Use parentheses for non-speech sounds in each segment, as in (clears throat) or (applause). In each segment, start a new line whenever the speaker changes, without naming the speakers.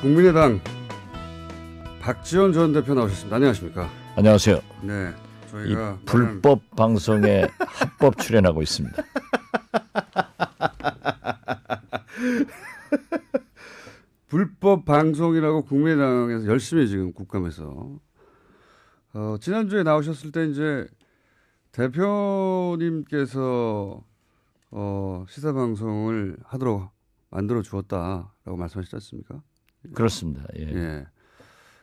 국민의당 박지원 전 대표 나오셨습니다. 안녕하십니까?
안녕하세요. 네, 저희가 불법 많은... 방송에 합법 출연하고 있습니다. (laughs)
불법 방송이라고 국민의당에서 열심히 지금 국감에서 어, 지난주에 나오셨을 때 이제 대표님께서 어, 시사 방송을 하도록 만들어 주었다라고 말씀하셨지 않습니까? 그렇습니다. 예. 예.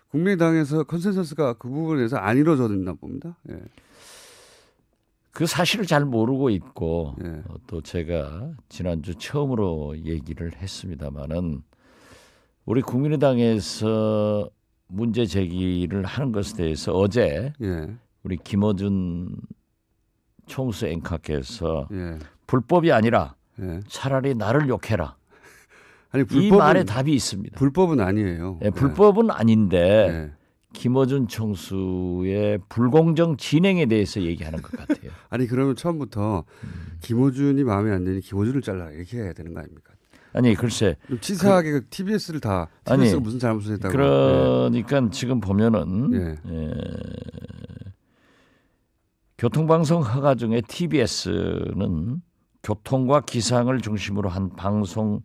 국민당에서 컨센서스가 그 부분에서 안 이루어졌나 봅니다. 예.
그 사실을 잘 모르고 있고 예. 어, 또 제가 지난주 처음으로 얘기를 했습니다마는 우리 국민의당에서 문제 제기를 하는 것에 대해서 어제 예. 우리 김어준 총수 앵커께서 예. 불법이 아니라 예. 차라리 나를 욕해라 아니 불법은, 이 말에 답이 있습니다. 불법은 아니에요. 네, 불법은 아닌데 예. 예. 김어준 총수의 불공정 진행에 대해서 얘기하는 것 같아요.
(laughs) 아니 그러면 처음부터 음. 김어준이 마음에 안 드니 김어준을 잘라 이렇게 해야 되는 거 아닙니까?
아니 글쎄 치사하게 그, 그, TBS를 다 TBS가 아니, 무슨 잘못을 했다고 그러니까 네. 지금 보면은 네. 예, 교통방송 허가 중에 TBS는 교통과 기상을 중심으로 한 방송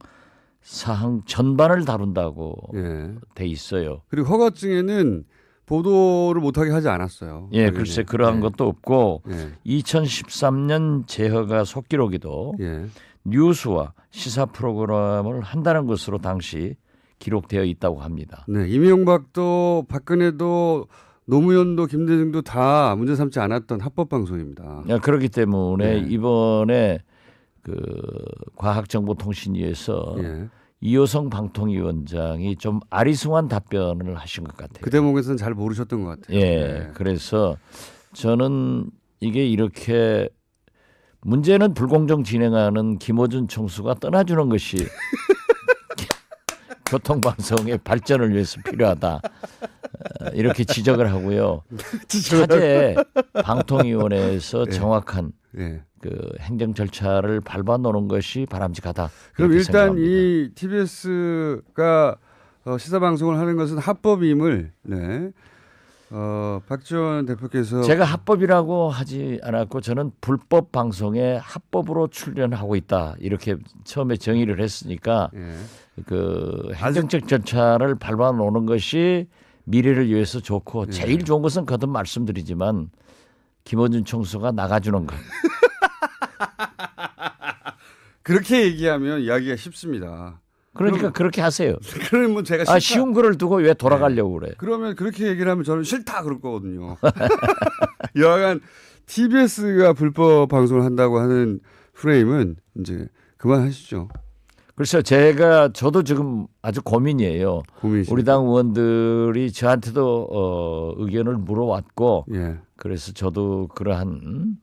사항 전반을 다룬다고 예. 돼 있어요. 그리고 허가증에는 보도를 못하게 하지 않았어요. 예, 글쎄 그러한 예. 것도 없고 예. 2013년 재허가 속기록에도 예. 뉴스와 시사 프로그램을 한다는 것으로 당시 기록되어 있다고 합니다. 네, 이명박도
박근혜도 노무현도 김대중도 다 문제 삼지 않았던 합법 방송입니다.
아, 그렇기 때문에 네. 이번에 그 과학정보통신위에서 예. 이호성 방통위원장이 좀 아리송한 답변을 하신 것 같아요. 그 대목에서는 잘 모르셨던 것 같아요. 예. 예. 그래서 저는 이게 이렇게 문제는 불공정 진행하는 김호준 총수가 떠나주는 것이 (laughs) 교통방송의 발전을 위해서 필요하다. 어, 이렇게 지적을 하고요. (laughs) 지적 차제 방통위원회에서 예. 정확한 예. 그 행정 절차를 밟아 놓는 것이 바람직하다. 그럼 일단 생각합니다.
이 TBS가 어, 시사 방송을 하는 것은 합법임을 네. 어, 박지원 대표께서 제가
합법이라고 하지 않았고 저는 불법 방송에 합법으로 출연하고 있다 이렇게 처음에 정의를 했으니까 예. 그 행정적 절차를 밟아 놓는 것이 미래를 위해서 좋고 예. 제일 좋은 것은 거듭 말씀드리지만 김어준 총수가 나가주는 것. (laughs) (laughs) 그렇게 얘기하면 이야기가 쉽습니다. 그러니까 그럼, 그렇게 하세요. (laughs) 그러면 제가 아, 싫다. 아, 쉬운 글을 두고 왜 돌아가려고 네. 그래?
그러면 그렇게 얘기를 하면 저는 싫다 그럴 거거든요. (laughs) 여하간 TBS가
불법 방송을 한다고 하는 프레임은 이제 그만하시죠. 글쎄요, 제가 저도 지금 아주 고민이에요. 고민이십니 우리 당 의원들이 저한테도 어, 의견을 물어왔고, 예. 그래서 저도 그러한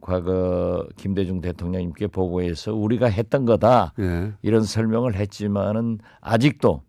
과거 김대중 대통령님께 보고해서 우리가 했던 거다 예. 이런 설명을 했지만은 아직도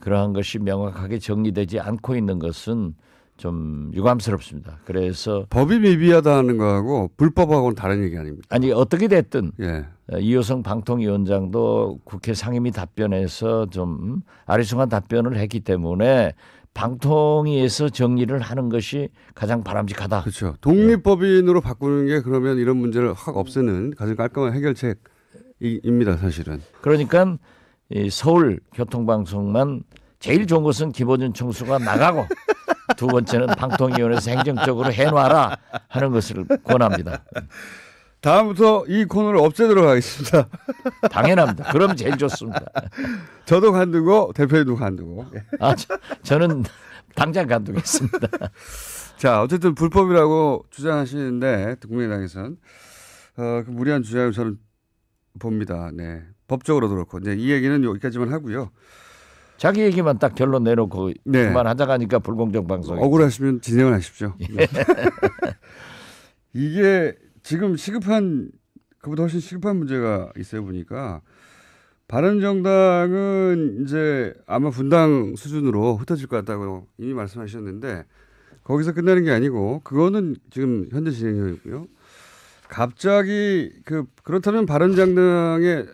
그러한 것이 명확하게 정리되지 않고 있는 것은 좀 유감스럽습니다. 그래서 법이 미비하다는 거하고 불법하고는 다른 얘기 아닙니까? 아니 어떻게 됐든 예. 이호성 방통위원장도 국회 상임위 답변에서 좀 아리송한 답변을 했기 때문에 방통위에서 정리를 하는 것이 가장 바람직하다. 그렇죠.
독립법인으로 바꾸는
게 그러면 이런 문제를 확 없애는 가장 깔끔한 해결책입니다, 사실은. 그러니까 이 서울 교통방송만 제일 좋은 것은 기본준 청수가 나가고 두 번째는 방통위원회에서 행정적으로 해놔라 하는 것을 권합니다. (laughs) 다음부터 이 코너를 없애도록 하겠습니다. (laughs) 당연합니다. 그럼
제일 좋습니다. 저도 간두고 대표님도 간두고. 예. 아, 저, 는 당장 간두겠습니다. (laughs) 자, 어쨌든 불법이라고 주장하시는데 국민의당에서는 어, 그 무리한 주장을 저는 봅니다. 네, 법적으로도 그렇고
이제 이 얘기는 여기까지만 하고요. 자기 얘기만 딱 결론 내놓고 네. 그만하자고 하니까 불공정 방송. 억울하시면
진행을 하십시오. (laughs) 예.
이게
지금 시급한 그보다 훨씬 시급한 문제가 있어 보니까 바른정당은 이제 아마 분당 수준으로 흩어질 것 같다고 이미 말씀하셨는데 거기서 끝나는 게 아니고 그거는 지금 현재 진행형이고요. 갑자기 그 그렇다면 바른정당의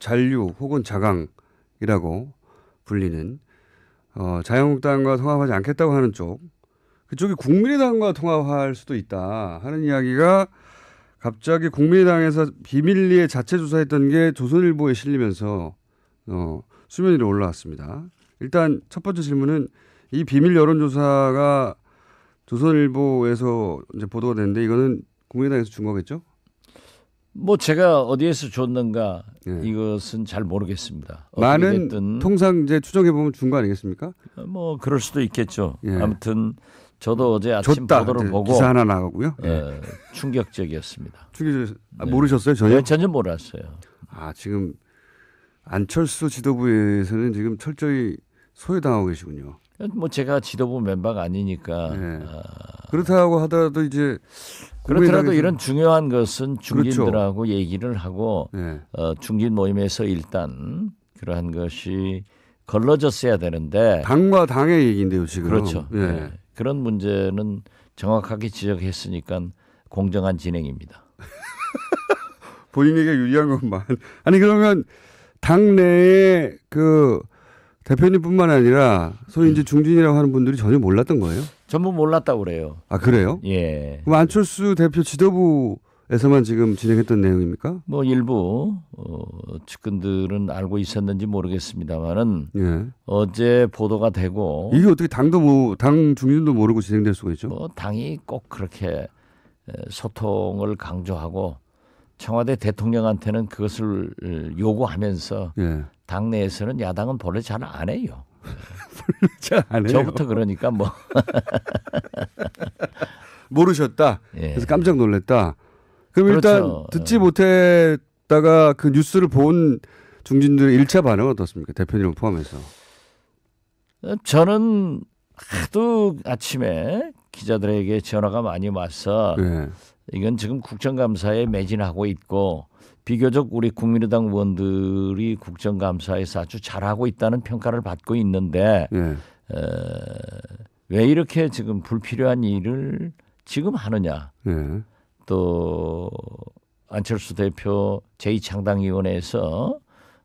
잔류 혹은 자강이라고 불리는 어, 자유한국당과 통합하지 않겠다고 하는 쪽 그쪽이 국민의당과 통합할 수도 있다 하는 이야기가 갑자기 국민의당에서 비밀리에 자체 조사했던 게 조선일보에 실리면서 어, 수면 위로 올라왔습니다. 일단 첫 번째 질문은 이 비밀 여론조사가 조선일보에서 이제 보도가 됐는데 이거는 국민의당에서 준 거겠죠?
뭐 제가 어디에서 줬는가 네. 이것은 잘 모르겠습니다. 많은
통상 이제 추정해 보면 준 거 아니겠습니까?
뭐 그럴 수도 있겠죠. 예. 아무튼 저도 어제 아침 줬다. 보도를 보고 기사 하나 나가고요. 예, 충격적이었습니다. 충격적 아, 모르셨어요 전혀? 네, 전혀 몰랐어요. 아 지금
안철수 지도부에서는 지금 철저히 소외당하고 계시군요.
뭐 제가 지도부 멤버가 아니니까 네. 아... 그렇다고 하더라도 이제 그렇더라도 이런 중요한 것은 중진들하고 그렇죠. 얘기를 하고 네. 어, 중진 모임에서 일단 그러한 것이 걸러졌어야 되는데 당과 당의 얘기인데요 지금 그렇죠. 예. 네. 그런 문제는 정확하게 지적했으니까 공정한 진행입니다.
(laughs) 본인에게
유리한 것만.
아니 그러면 당내에 그 대표님뿐만 아니라 소위 이제 음. 중진이라고 하는 분들이 전혀 몰랐던 거예요?
전부 몰랐다고 그래요. 아 그래요? 예.
그럼 안철수
대표 지도부
에서만 지금 진행했던 내용입니까?
뭐 일부 어, 측근들은 알고 있었는지 모르겠습니다만은 예. 어제 보도가 되고 이게
어떻게 당도 뭐
당 중진도 모르고 진행될 수가 있죠? 뭐 당이 꼭 그렇게 소통을 강조하고 청와대 대통령한테는 그것을 요구하면서 예. 당내에서는 야당은 본래 잘안 해요. 잘안 해요. 저부터 그러니까 뭐 (laughs) 모르셨다. 예. 그래서
깜짝 놀랐다. 그럼 일단 그렇죠. 듣지 예. 못했다가 그 뉴스를 본 중진들의 1차 반응은 어떻습니까? 대표님을 포함해서.
어, 저는 하도 아침에 기자들에게 전화가 많이 와서 네. 이건 지금 국정감사에 매진하고 있고 비교적 우리 국민의당 의원들이 국정감사에서 아주 잘하고 있다는 평가를 받고 있는데 네. 예. 에, 어, 왜 이렇게 지금 불필요한 일을 지금 하느냐. 네. 또 안철수 대표 제2창당위원회에서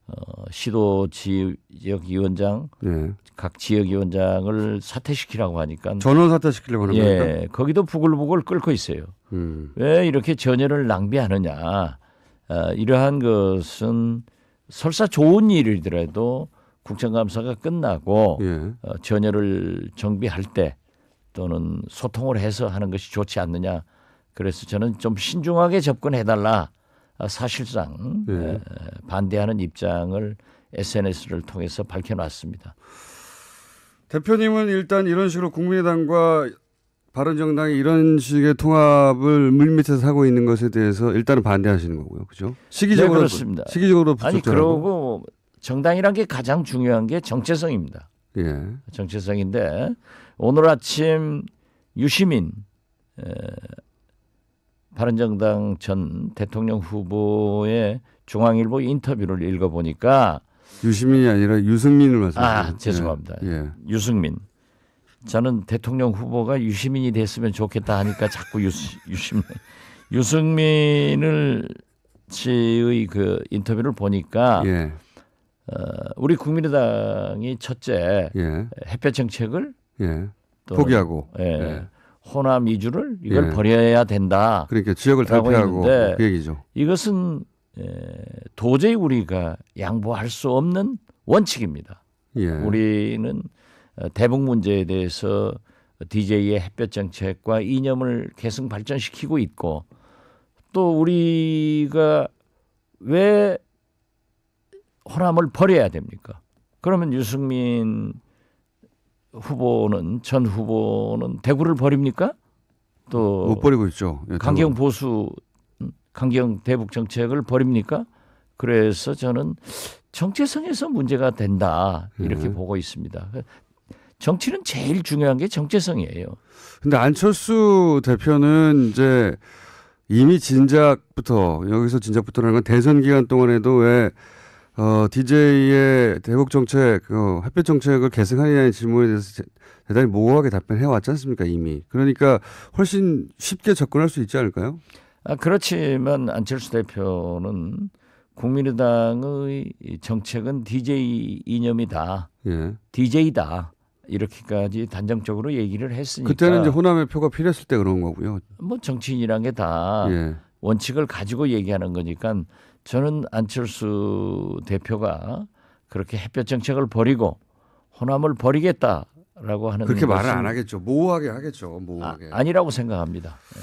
어, 시도 지역 위원장 예. 각 지역 위원장을 사퇴시키라고 하니까 전원 사퇴시키려고 하는 예, 겁 거기도 부글부글 끓고 있어요. 음. 왜 이렇게 전열을 낭비하느냐? 어, 이러한 것은 설사 좋은 일이더라도 국정감사가 끝나고 예. 어, 전열을 정비할 때 또는 소통을 해서 하는 것이 좋지 않느냐 그래서 저는 좀 신중하게 접근해달라. 아, 사실상 네. 반대하는 입장을 SNS를 통해서 밝혀놨습니다. 대표님은 일단 이런
식으로 국민의당과 바른정당이 이런 식의 통합을 물밑에서 하고 있는 것에 대해서 일단은 반대하시는 거고요, 그렇죠? 시기적으로 네, 그렇습니다. 시기적으로 아니 그러고
정당이란 게 가장 중요한 게 정체성입니다. 예. 정체성인데 오늘 아침 유시민 바른정당 전 대통령 후보의 중앙일보 인터뷰를 읽어보니까
유시민이 아니라 유승민을
말씀하셨어요. 아 죄송합니다. 예. 유승민. 저는 대통령 후보가 유시민이 됐으면 좋겠다 하니까 자꾸 유시, 유시민 유승민을 씨의 그 인터뷰를 보니까 예. 어, 우리 국민의당이 첫째 예. 햇볕 정책을 예. 포기하고 예. 예. 호남 이주를 이걸 예. 버려야 된다. 그러니까 지역을 탈피하고 그 얘기죠. 이것은 예, 도저히 우리가 양보할 수 없는 원칙입니다. 예. 우리는 어, 대북 문제에 대해서 DJ의 햇볕 정책과 이념을 계속 발전시키고 있고 또 우리가 왜 호남을 버려야 됩니까? 그러면 유승민 후보는 전 후보는 대구를 버립니까? 또 못 버리고 있죠. 예, 강경 보수 음, 강경 대북 정책을 버립니까? 그래서 저는 정체성에서 문제가 된다 이렇게 네. 보고 있습니다. 정치는 제일 중요한 게 정체성이에요. 근데 안철수 대표는 이제 이미
진작부터 여기서 진작부터라는 건 대선 기간 동안에도 왜 어, DJ의 대북 정책, 어, 그 햇빛 정책을 계승하느냐는 질문에 대해서 제, 대단히 모호하게 답변해 왔지 않습니까, 이미. 그러니까 훨씬 쉽게 접근할 수 있지 않을까요? 아,
그렇지만 안철수 대표는 국민의당의 정책은 DJ 이념이다. 예. DJ다. 이렇게까지 단정적으로 얘기를 했으니까 그때는 이제
호남의 표가 필요했을 때 그런 거고요.
뭐 정치인이란 게다 예. 원칙을 가지고 얘기하는 거니까 저는 안철수 대표가 그렇게 햇볕 정책을 버리고 호남을 버리겠다라고 하는 그렇게 말을 안
하겠죠. 모호하게 하겠죠. 모호하게.
아, 니라고 생각합니다. 예.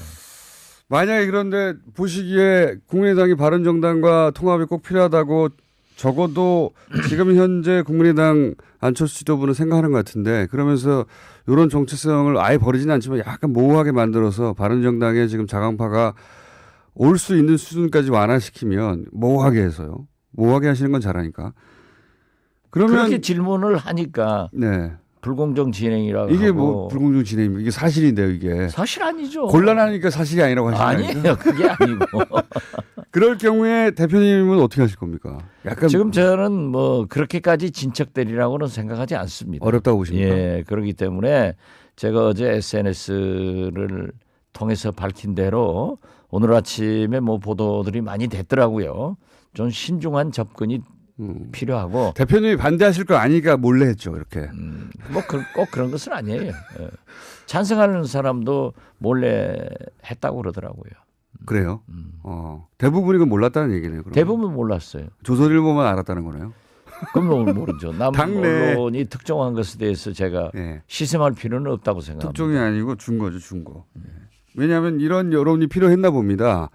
만약에 그런데
보시기에 국민의당이 바른정당과 통합이 꼭 필요하다고 적어도 (clears throat) 지금 현재 국민의당 안철수 지도부는 생각하는 것 같은데 그러면서 이런 정체성을 아예 버리지는 않지만 약간 모호하게 만들어서 바른정당의 지금 자강파가 올수 있는 수준까지 완화시키면 모호하게 해서요. 모호하게 하시는 건 잘하니까.
그러면 그렇게 질문을 하니까 네. 불공정 진행이라고 이게 뭐
불공정 진행입니까? 이게 사실인데요, 이게. 사실 아니죠. 곤란하니까 사실이 아니라고 하시는 거예요. 아니에요. 그게
아니고. (laughs)
그럴 경우에 대표님은 어떻게 하실 겁니까?
약간 지금 저는 뭐 그렇게까지 진척되리라고는 생각하지 않습니다. 어렵다고 보십니까? 예, 그렇기 때문에 제가 어제 SNS를 통해서 밝힌 대로 오늘 아침에 뭐 보도들이 많이 됐더라고요. 좀 신중한 접근이 음. 필요하고 대표님이 반대하실 걸 아니까 몰래 했죠 이렇게. 음, 뭐꼭 그런 것은 아니에요. 예. 찬성하는 사람도 몰래 했다고 그러더라고요. 음. 그래요?
음. 어, 대부분이 그 몰랐다는 얘기네요. 대부분 몰랐어요. 조선일보만 알았다는 거네요.
그건 뭐 모르죠. (laughs) 당내... 언론이 특정한 것에 대해서 제가 네. 시샘할 필요는 없다고 생각합니다. 특종이 아니고 준 거죠, 준 거. 네.
왜냐하면 이런 여론이 필요했나 봅니다.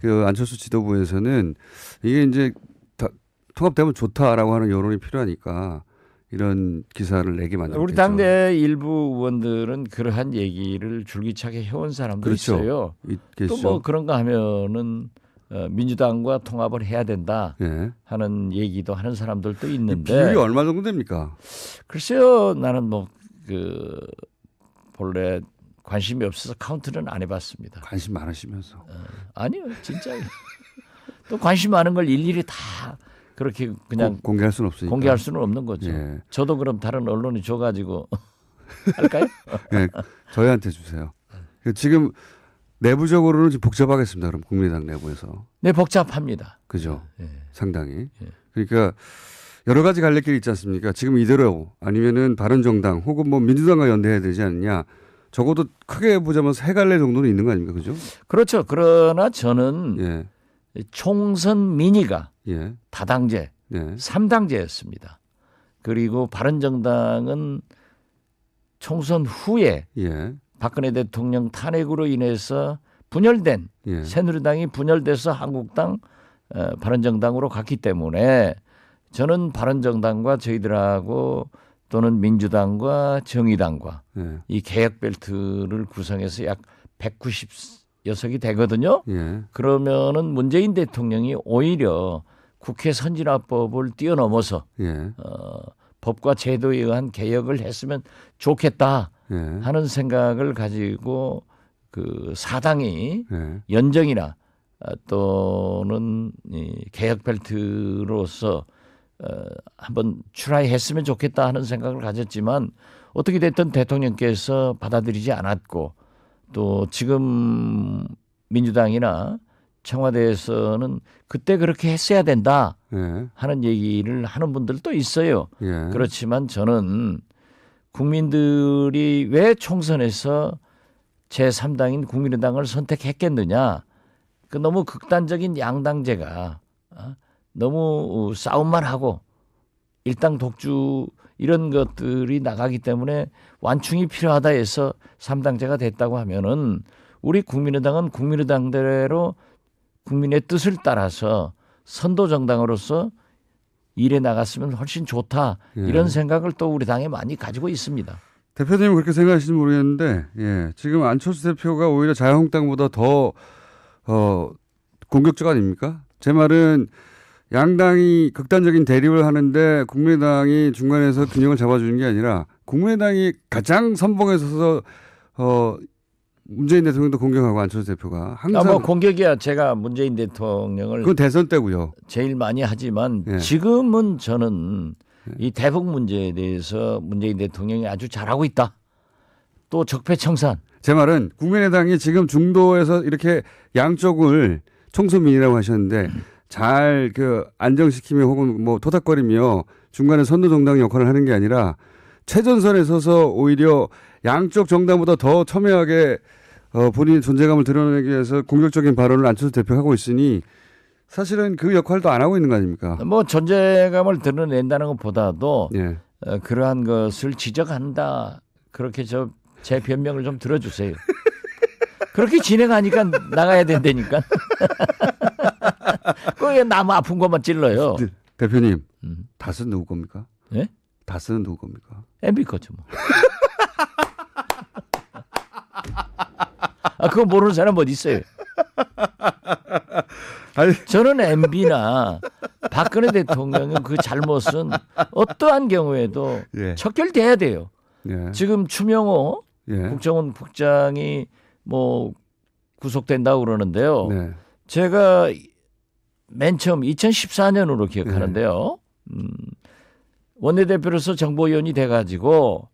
그 안철수 지도부에서는 이게 이제 다 통합되면 좋다라고 하는 여론이 필요하니까 이런 기사를 내게 만들었죠. 우리
당내 일부 의원들은 그러한 얘기를 줄기차게 해온 사람도 그렇죠. 있어요. 또 뭐 그런가 하면은 어, 민주당과 통합을 해야 된다 예. 하는 얘기도 하는 사람들도 있는데 비율이 얼마 정도 됩니까? 글쎄요, 나는 뭐그 본래 관심이 없어서 카운트는 안 해봤습니다. 관심 많으시면서. 어, 아니요, 진짜. 또 관심 많은 걸 일일이 다 그렇게 그냥 고, 공개할 수는 없으니까. 공개할 수는 없는 거죠. 예. 저도 그럼 다른 언론이 줘가지고 (laughs)
할까요? 네, 저희한테 주세요. 예, 지금 내부적으로는 좀 복잡하겠습니다. 그럼 국민당 내부에서.
네, 복잡합니다.
그죠. 예, 예. 상당히. 예. 그러니까 여러 가지 갈래길이 있지 않습니까? 지금 이대로 아니면은 바른정당 혹은 뭐 민주당과 연대해야 되지 않느냐. 적어도 크게 보자면 세 갈래 정도는 있는 거 아닙니까? 그죠?
그렇죠. 그러나 저는 예. 총선 미니가 예. 다당제, 예. 3당제였습니다. 그리고 바른정당은 총선 후에 예. 박근혜 대통령 탄핵으로 인해서 분열된 예. 새누리당이 분열돼서 한국당 어, 바른정당으로 갔기 때문에 저는 바른정당과 저희들하고 또는 민주당과 정의당과 예. 이 개혁 벨트를 구성해서 약 190여석이 되거든요. 예. 그러면은 문재인 대통령이 오히려 국회 선진화법을 뛰어넘어서 예. 어, 법과 제도에 의한 개혁을 했으면 좋겠다 예. 하는 생각을 가지고 그 사당이 예. 연정이나 아, 또는 이 개혁 벨트로서 어, 한번 출하이 했으면 좋겠다 하는 생각을 가졌지만 어떻게 됐든 대통령께서 받아들이지 않았고 또 지금 민주당이나 청와대에서는 그때 그렇게 했어야 된다 예. 하는 얘기를 하는 분들도 있어요. 예. 그렇지만 저는 국민들이 왜 총선에서 제3당인 국민의당을 선택했겠느냐. 그 너무 극단적인 양당제가 어? 너무 어, 싸움만 하고 일당 독주 이런 것들이 나가기 때문에 완충이 필요하다 해서 3당제가 됐다고 하면은 우리 국민의당은 국민의당대로 국민의 뜻을 따라서 선도 정당으로서 일해 나갔으면 훨씬 좋다 예. 이런 생각을 또 우리 당에 많이 가지고 있습니다. 대표님 그렇게 생각하시는지
모르겠는데 예, 지금 안철수 대표가 오히려 자유한국당보다 더 어, 공격적 아닙니까? 제 말은 양당이 극단적인 대립을 하는데 국민의당이 중간에서 균형을 잡아주는 게 아니라 국민의당이 가장 선봉에 서서 어 문재인 대통령도 공격하고 안철수 대표가 항상 아, 뭐
공격이야 제가 문재인 대통령을 그 대선 때고요. 제일 많이 하지만 예. 지금은 저는 예. 이 대북 문제에 대해서 문재인 대통령이 아주 잘하고 있다. 또 적폐청산. 제 말은 국민의당이 지금 중도에서 이렇게 양쪽을
총수민이라고 하셨는데 음. 잘그 안정시키며 혹은 뭐 토닥거리며 중간에 선두정당 역할을 하는 게 아니라 최전선에 서서 오히려 양쪽 정당보다 더 첨예하게 어, 본인의 존재감을 드러내기 위해서 공격적인 발언을 안철수 대표 하고 있으니 사실은 그 역할도 안 하고 있는 거 아닙니까?
뭐 존재감을 드러낸다는 것보다도 예. 어, 그러한 것을 지적한다. 그렇게 저 제 변명을 좀 들어주세요. (laughs) 그렇게 진행하니까 나가야 된다니까. (laughs) 그게 나무 아픈 것만 찔러요. 네, 대표님, 음.
다스 누구 겁니까? 예? 다스는 누구 겁니까? MB 거죠 뭐.
아, 그거 모르는 사람 어디 있어요? (laughs) 아니. 저는 MB나 박근혜 대통령은 그 잘못은 어떠한 경우에도 예. 척결돼야 돼요. 예. 지금 추명호 예. 국정원 국장이 뭐 구속된다고 그러는데요. 네. 제가 맨 처음 2014년으로 기억하는데요. 음. 음, 원내대표로서 정보위원이 돼가지고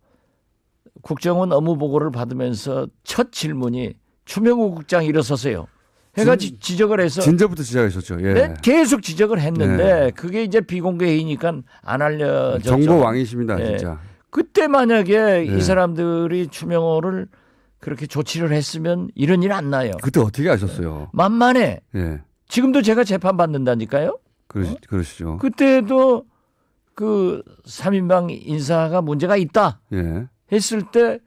국정원 업무 보고를 받으면서 첫 질문이 추명호 국장 일어서세요. 해가 진, 지적을 해서 진저부터
시작했었죠. 예. 네,
계속 지적을 했는데 예. 그게 이제 비공개이니까 안 알려졌죠. 정보 왕이십니다, 예. 진짜. 그때 만약에 이 예. 사람들이 추명호를 그렇게 조치를 했으면 이런 일 안 나요.
그때 어떻게 아셨어요?
만만해. 예. 지금도 제가 재판 받는다니까요.
그러, 어? 그러시죠.
그때도 그 3인방 인사가 문제가 있다. 예. 했을 때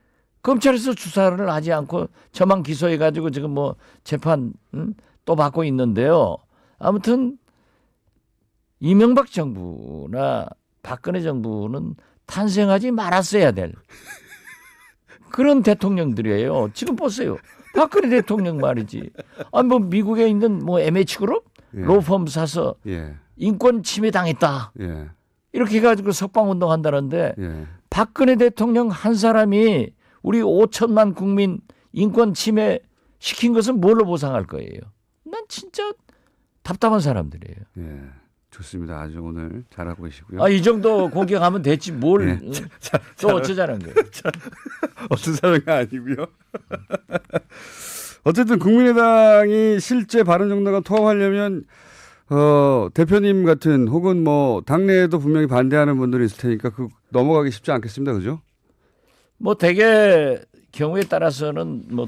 검찰에서 주사를 하지 않고 저만 기소해 가지고 지금 뭐 재판 음, 또 받고 있는데요. 아무튼 이명박 정부나 박근혜 정부는 탄생하지 말았어야 될 그런 대통령들이에요. 지금 보세요. 박근혜 대통령 말이지. 아, 뭐 미국에 있는 뭐 MH그룹? 예. 로펌 사서 예. 인권 침해 당했다. 예. 이렇게 해가지고 석방운동 한다는데 예. 박근혜 대통령 한 사람이 우리 5천만 국민 인권 침해 시킨 것은 뭘로 보상할 거예요? 난 진짜 답답한 사람들이에요. 예.
좋습니다. 아주 오늘 잘하고 계시고요. 아,
이 정도 공격하면 됐지 뭘. 네. 음, 자, 자, 또 어쩌자는 거예요. 어쩌자는 게 아니고요. 어쨌든 국민의당이
실제 바른정당과 통합하려면 어, 대표님 같은 혹은 뭐 당내에도 분명히 반대하는 분들이 있을 테니까 그 넘어가기 쉽지 않겠습니다. 그죠?
뭐 대개 경우에 따라서는 뭐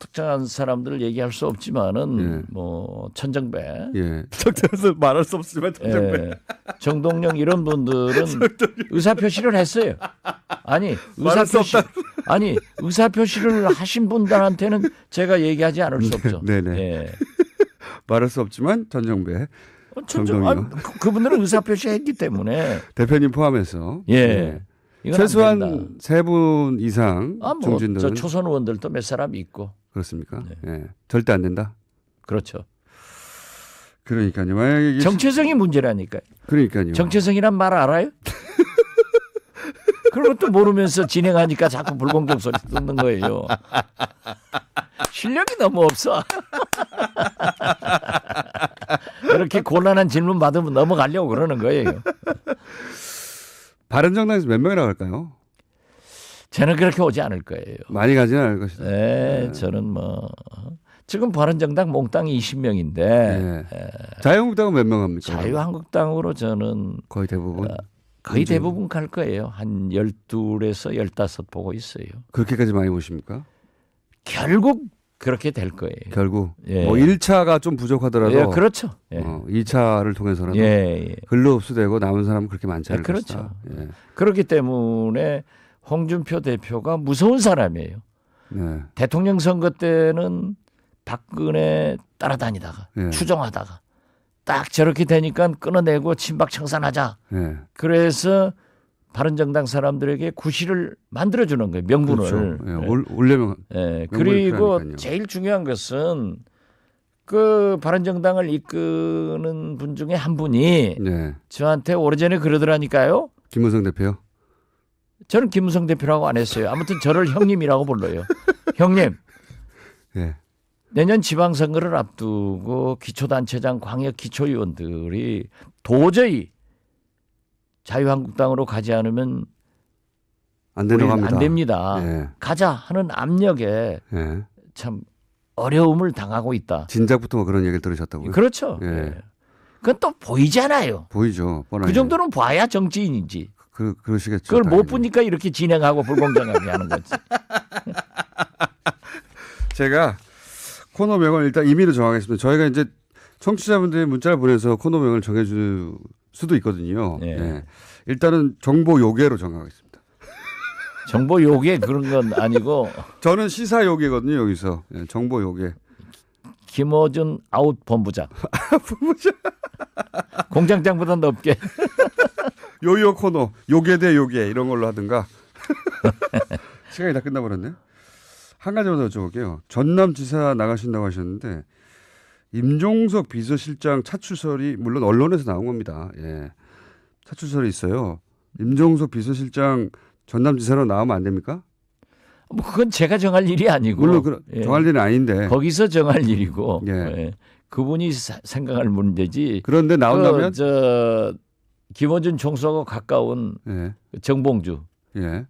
특정한 사람들을 얘기할 수 없지만은 예. 뭐 천정배 예. 적해서 말할 수 없지만 천정배 예. 정동영 이런 분들은 (laughs) 의사 표시를 했어요. 아니 의사 표시 아니 의사 표시를 하신 분들한테는 제가 얘기하지 않을 수 네,
없죠. 네네. 네. 예. 말할 수 없지만 천정배 어, 천정, 아, 그,
그분들은 의사 표시했기 때문에
대표님 포함해서 예. 네. 최소한 세 분 이상
아, 뭐중진들 초선 의원들도 몇 사람 있고
그렇습니까? 네. 예. 절대 안 된다.
그렇죠. 그러니까요. 만약에 정체성이 문제라니까요. 그러니까요. 정체성이란 말 알아요? (laughs) 그런 것도 모르면서 진행하니까 자꾸 불공정 소리 듣는 거예요. 실력이 너무 없어. (laughs) 그렇게 곤란한 질문 받으면 넘어가려고 그러는 거예요. 바른정당에서 몇명이나갈까요 저는 그렇게 오지 않을 거예요. 많이 가지는 않을 것이다. 네, 네. 저는 뭐 지금 바른정당 몽땅이 20명인데 네. 예. 자유한국당은 몇명 합니까? 자유한국당으로 저는 거의 대부분 어, 거의 대부분 갈 거예요. 한 12에서 15 보고 있어요. 그렇게까지 많이 보십니까? 결국 그렇게 될 거예요.
결국 예. 뭐 1차가 좀 부족하더라도 예, 그렇죠. 예. 어, 2차를 통해서라도 예, 근로 예. 흡수되고 남은 사람 그렇게 많지 예, 않을 그렇죠. 것
예. 그렇기 때문에 홍준표 대표가 무서운 사람이에요. 네. 대통령 선거 때는 박근혜 따라다니다가 추종하다가 딱 저렇게 되니까 끊어내고 친박 청산하자. 그래서 바른정당 사람들에게 구실을 만들어 주는 거예요. 명분을. 그렇죠. 예, 예. 올,
려면 예. 그리고 필요하니까요. 제일
중요한 것은 그 바른정당을 이끄는 분 중에 한
분이 네.
저한테 오래전에 그러더라니까요.
김무성 대표요?
저는 김무성 대표라고 안 했어요. 아무튼 저를 (laughs) 형님이라고 불러요. 형님. 네. 내년 지방선거를 앞두고 기초단체장 광역 기초위원들이 도저히 자유한국당으로 가지 않으면
안 되는 안
됩니다. 예. 가자 하는 압력에 예. 참 어려움을 당하고 있다. 진작부터 그런 얘기를 들으셨다고요? 그렇죠. 예. 예. 그건 또 보이잖아요. 보이죠. 뻔하게. 그 정도는 봐야 정치인인지. 그, 그러시겠죠. 그걸 당연히. 못 보니까 이렇게 진행하고 불공정하게 하는 거지. (laughs)
제가 코너명을 일단 임의로 정하겠습니다. 저희가 이제 청취자분들이 문자를 보내서 코너명을 정해주 수도 있거든요. 예. 예. 일단은 정보 요괴로 정하겠습니다. 정보 요괴 그런 건
아니고 (laughs) 저는 시사 요괴거든요 여기서 예, 정보 요괴. 김어준 아웃 본부장. (laughs) 본부장. (laughs) 공장장보다 높게.
요요 코너 요괴 대 요괴 이런 걸로 하든가. 시간이 다 끝나버렸네. 한 가지만 더 여쭤볼게요. 전남지사 나가신다고 하셨는데 임종석 비서실장 차출설이 물론 언론에서 나온 겁니다. 예. 차출설이 있어요. 임종석 비서실장 전남지사로 나오면 안 됩니까?
뭐 그건 제가 정할 일이 아니고 물론 그, 정할 일은 아닌데 거기서 정할 일이고 예. 예. 그분이 사, 생각할 문제지. 그런데 나온다면 그, 저 김원준 총수하고 가까운 예. 정봉주 예.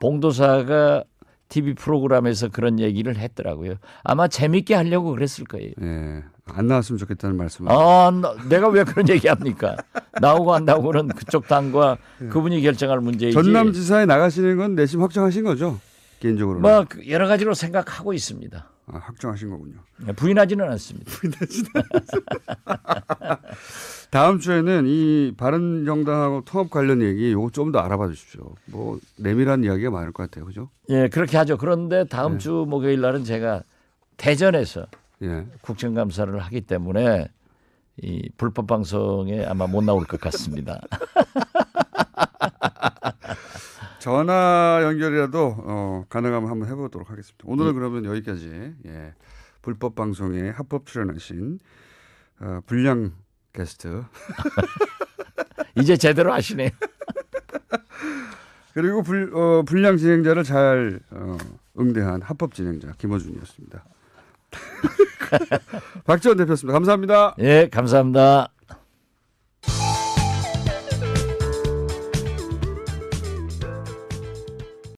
봉도사가 TV 프로그램에서 그런 얘기를 했더라고요. 아마 재밌게 하려고 그랬을 거예요. 예. 안 나왔으면 좋겠다는 말씀. 아, 나, 내가 왜 그런 얘기합니까? 나오고 안 나오고는 그쪽 당과 네. 그분이 결정할 문제이지. 전남지사에
나가시는 건 내심 확정하신 거죠? 개인적으로. 뭐
그 여러 가지로 생각하고 있습니다.
아, 확정하신 거군요. 네,
부인하지는 않습니다. (laughs) 부인하지는 않습니다.
(laughs) 다음 주에는 이 바른 정당하고 통합 관련 얘기 요거 좀 더 알아봐 주십시오. 뭐 내밀한 이야기가 많을 것 같아요. 그죠?
예, 그렇게 하죠. 그런데 다음 네. 주 목요일 날은 제가 대전에서 예. 국정감사를 하기 때문에 이 불법 방송에 아마 못 나올 것 같습니다. (laughs) 전화 연결이라도 어,
가능하면 한번 해보도록 하겠습니다. 오늘은 예. 그러면 여기까지 예, 불법 방송에 합법 출연하신 어, 불량 게스트 (laughs) 이제 제대로 하시네 (laughs) 그리고 불, 어, 불량 진행자를 잘 어, 응대한 합법 진행자 김호준이었습니다 (laughs) 박지원 대표였습니다. 감사합니다. 예, 감사합니다.